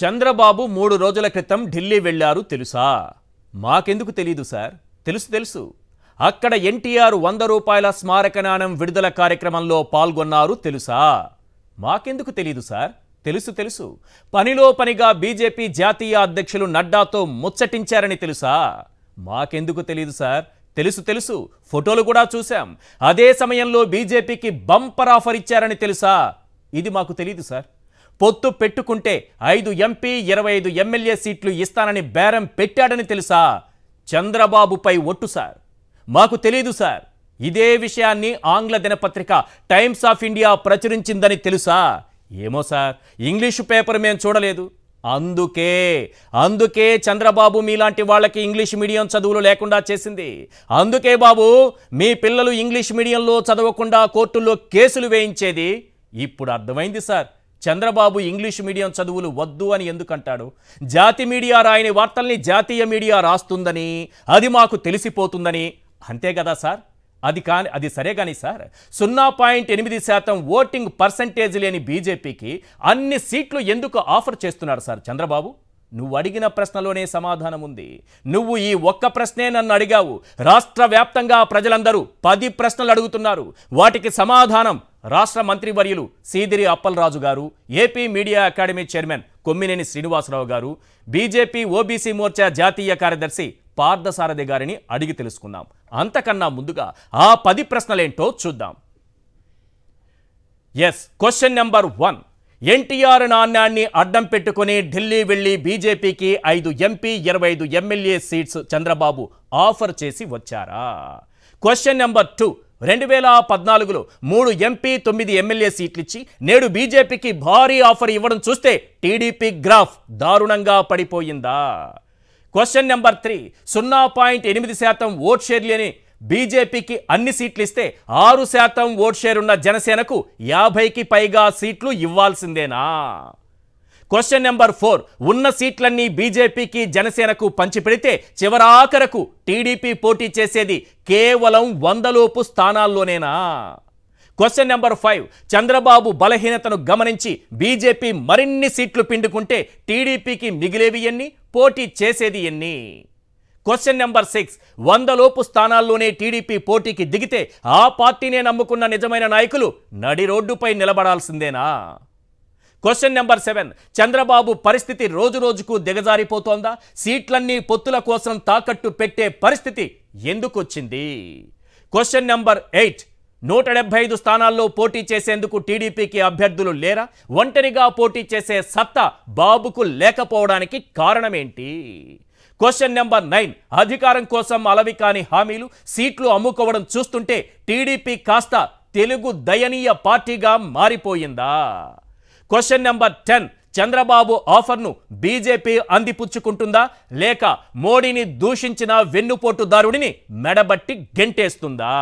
చంద్రబాబు మూడు రోజుల క్రితం ఢిల్లీ వెళ్లారు తెలుసా మాకెందుకు తెలీదు సార్ తెలుసు తెలుసు అక్కడ ఎన్టీఆర్ వంద రూపాయల స్మారక నాణం విడుదల కార్యక్రమంలో పాల్గొన్నారు తెలుసా మాకెందుకు తెలీదు సార్ తెలుసు తెలుసు పనిలో పనిగా బీజేపీ జాతీయ అధ్యక్షులు నడ్డాతో ముచ్చటించారని తెలుసా మాకెందుకు తెలీదు సార్ తెలుసు తెలుసు ఫోటోలు కూడా చూశాం అదే సమయంలో బీజేపీకి బంపర్ ఆఫర్ ఇచ్చారని తెలుసా ఇది మాకు తెలియదు సార్ పొత్తు పెట్టుకుంటే ఐదు ఎంపీ ఇరవై ఐదు ఎమ్మెల్యే సీట్లు ఇస్తానని బేరం పెట్టాడని తెలుసా చంద్రబాబుపై ఒట్టు సార్ మాకు తెలియదు సార్ ఇదే విషయాన్ని ఆంగ్ల దినపత్రిక టైమ్స్ ఆఫ్ ఇండియా ప్రచురించిందని తెలుసా ఏమో సార్ ఇంగ్లీషు పేపర్ మేము చూడలేదు అందుకే అందుకే చంద్రబాబు మీలాంటి వాళ్ళకి ఇంగ్లీష్ మీడియం చదువులు లేకుండా చేసింది అందుకే బాబు మీ పిల్లలు ఇంగ్లీష్ మీడియంలో చదవకుండా కోర్టుల్లో కేసులు వేయించేది ఇప్పుడు అర్థమైంది సార్ చంద్రబాబు ఇంగ్లీష్ మీడియం చదువులు వద్దు అని ఎందుకంటాడు జాతి మీడియా రాయని వార్తల్ని జాతీయ మీడియా రాస్తుందని అది మాకు తెలిసిపోతుందని అంతే కదా సార్ అది కాని అది సరే కానీ సార్ సున్నా పాయింట్ ఎనిమిది శాతం ఓటింగ్ పర్సంటేజ్ లేని బీజేపీకి అన్ని సీట్లు ఎందుకు ఆఫర్ చేస్తున్నారు సార్ చంద్రబాబు నువ్వు అడిగిన ప్రశ్నలోనే సమాధానం ఉంది నువ్వు ఈ ఒక్క ప్రశ్నే నన్ను అడిగావు రాష్ట్ర వ్యాప్తంగా ప్రజలందరూ పది ప్రశ్నలు అడుగుతున్నారు వాటికి సమాధానం రాష్ట్ర మంత్రివర్యులు Seediri Appalaraju garu AP media academy chairman Kommineni Srinivasarao garu BJP OBC Morcha జాతీయ కార్యదర్శి పార్థసారథి గారిని అడిగి తెలుసుకుందాం అంతకన్నా ముందుగా ఆ పది ప్రశ్నలేంటో చూద్దాం yes question number one NTR నాణ్యాన్ని అడ్డం పెట్టుకుని ఢిల్లీ వెళ్లి బీజేపీకి ఐదు ఎంపీ ఇరవై ఐదు ఎమ్మెల్యే సీట్స్ చంద్రబాబు ఆఫర్ చేసి వచ్చారా క్వశ్చన్ నెంబర్ టూ రెండు వేల పద్నాలుగులో మూడు ఎంపీ తొమ్మిది ఎమ్మెల్యే సీట్లిచ్చి నేడు బీజేపీకి భారీ ఆఫర్ ఇవ్వడం చూస్తే టీడీపీ గ్రాఫ్ దారుణంగా పడిపోయిందా క్వశ్చన్ నెంబర్ త్రీ సున్నా పాయింట్ ఎనిమిది శాతం ఓట్ షేర్ లేని బీజేపీకి అన్ని సీట్లు ఇస్తే ఆరు శాతం ఓట్ షేర్ ఉన్న జనసేనకు యాభైకి పైగా సీట్లు ఇవ్వాల్సిందేనా క్వశ్చన్ నెంబర్ ఫోర్ ఉన్న సీట్లన్నీ బీజేపీకి జనసేనకు పంచిపెడితే చివరాఖరకు టీడీపీ పోటీ చేసేది కేవలం వందలోపు స్థానాల్లోనేనా క్వశ్చన్ నెంబర్ ఫైవ్ చంద్రబాబు బలహీనతను గమనించి బీజేపీ మరిన్ని సీట్లు పిండుకుంటే టీడీపీకి మిగిలేవి ఎన్ని పోటీ చేసేది ఎన్ని క్వశ్చన్ నెంబర్ సిక్స్ వందలోపు స్థానాల్లోనే టీడీపీ పోటీకి దిగితే ఆ పార్టీనే నమ్ముకున్న నిజమైన నాయకులు నడి రోడ్డుపై నిలబడాల్సిందేనా క్వశ్చన్ నెంబర్ సెవెన్ చంద్రబాబు పరిస్థితి రోజు రోజుకు దిగజారిపోతోందా సీట్లన్నీ పొత్తుల కోసం తాకట్టు పెట్టే పరిస్థితి ఎందుకొచ్చింది క్వశ్చన్ నెంబర్ ఎయిట్ నూట డెబ్బై ఐదు స్థానాల్లో పోటీ చేసేందుకు టీడీపీకి అభ్యర్థులు లేరా ఒంటరిగా పోటీ చేసే సత్తా బాబుకు లేకపోవడానికి కారణమేంటి క్వశ్చన్ నెంబర్ నైన్ అధికారం కోసం అలవి కాని హామీలు సీట్లు అమ్ముకోవడం చూస్తుంటే టీడీపీ కాస్త తెలుగు దయనీయ పార్టీగా మారిపోయిందా క్వశ్చన్ నెంబర్ టెన్ చంద్రబాబు ఆఫర్ను బీజేపీ అందిపుచ్చుకుంటుందా లేక మోడీని దూషించిన వెన్నుపోటుదారుడిని మెడబట్టి గెంటేస్తుందా